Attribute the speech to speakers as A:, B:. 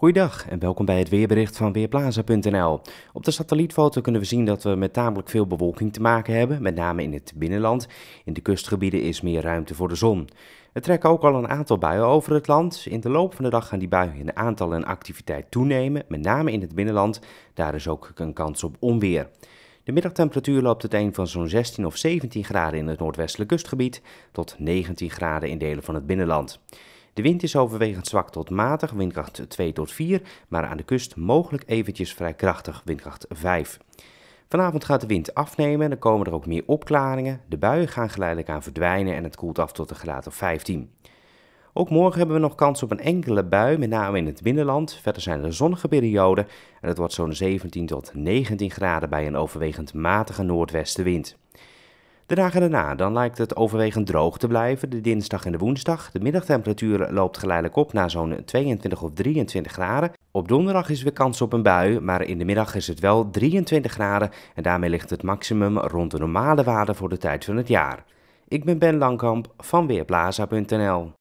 A: Goeiedag en welkom bij het weerbericht van Weerplaza.nl. Op de satellietfoto kunnen we zien dat we met tamelijk veel bewolking te maken hebben, met name in het binnenland. In de kustgebieden is meer ruimte voor de zon. Er trekken ook al een aantal buien over het land. In de loop van de dag gaan die buien in aantal en activiteit toenemen, met name in het binnenland. Daar is ook een kans op onweer. De middagtemperatuur loopt het een van zo'n 16 of 17 graden in het noordwestelijk kustgebied tot 19 graden in delen van het binnenland. De wind is overwegend zwak tot matig, windkracht 2 tot 4, maar aan de kust mogelijk eventjes vrij krachtig, windkracht 5. Vanavond gaat de wind afnemen, dan komen er ook meer opklaringen. De buien gaan geleidelijk aan verdwijnen en het koelt af tot een graad of 15. Ook morgen hebben we nog kans op een enkele bui, met name in het binnenland. Verder zijn er zonnige perioden en het wordt zo'n 17 tot 19 graden bij een overwegend matige noordwestenwind. De dagen daarna dan lijkt het overwegend droog te blijven, de dinsdag en de woensdag. De middagtemperatuur loopt geleidelijk op naar zo'n 22 of 23 graden. Op donderdag is weer kans op een bui, maar in de middag is het wel 23 graden en daarmee ligt het maximum rond de normale waarde voor de tijd van het jaar. Ik ben Ben Langkamp van Weerplaza.nl